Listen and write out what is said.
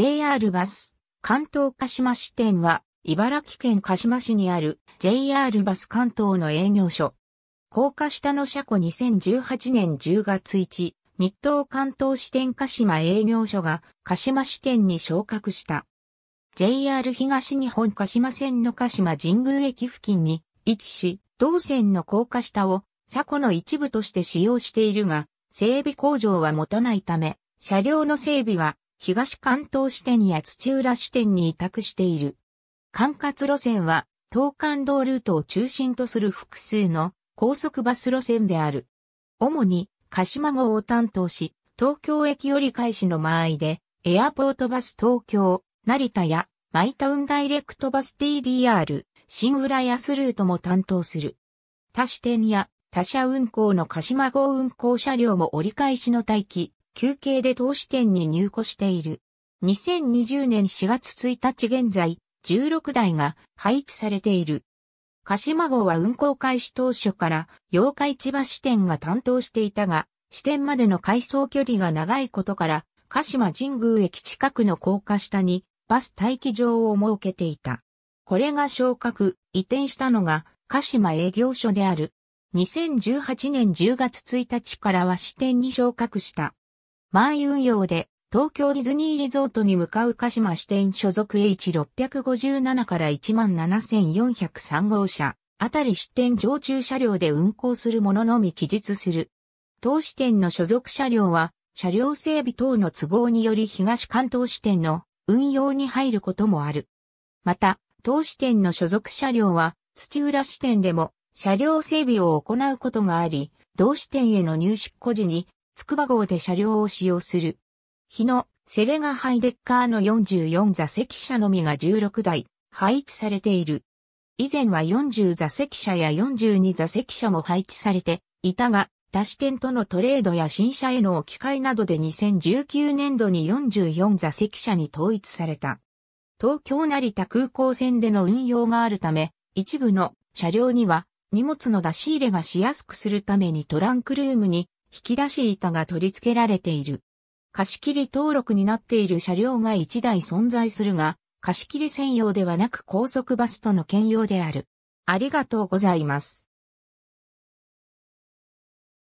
JR バス、関東鹿島支店は、茨城県鹿島市にある JR バス関東の営業所。高架下の車庫2018年10月1、日東関東支店鹿島営業所が鹿島支店に昇格した。JR 東日本鹿島線の鹿島神宮駅付近に位置し、同線の高架下を車庫の一部として使用しているが、整備工場は持たないため、車両の整備は東関東支店や土浦支店に委託している。管轄路線は、東関道ルートを中心とする複数の高速バス路線である。主に、鹿島号を担当し、東京駅折り返しの間合いで、エアポートバス東京、成田や、マイタウンダイレクトバス TDR、新浦安ルートも担当する。他支店や他社運行の鹿島号運行車両も折り返しの待機、休憩で投資店に入庫している。2020年4月1日現在、16台が配置されている。鹿島号は運行開始当初から、八日市場支店が担当していたが、支店までの回送距離が長いことから、鹿島神宮駅近くの高架下にバス待機場を設けていた。これが昇格、移転したのが鹿島営業所である。2018年10月1日からは支店に昇格した。前運用で東京ディズニーリゾートに向かう鹿島支店所属 H657 から17403号車あたり支店常駐車両で運行するもののみ記述する。当支店の所属車両は車両整備等の都合により東関東支店の運用に入ることもある。また、当支店の所属車両は土浦支店でも車両整備を行うことがあり、同支店への入出庫時に筑波号で車両を使用する。日のセレガハイデッカーの44座席車のみが16台配置されている。以前は40座席車や42座席車も配置されていたが、タシケントのトレードや新車への置き換えなどで2019年度に44座席車に統一された。東京成田空港線での運用があるため、一部の車両には荷物の出し入れがしやすくするためにトランクルームに引き出し板が取り付けられている。貸切登録になっている車両が1台存在するが、貸切専用ではなく高速バスとの兼用である。ありがとうございます。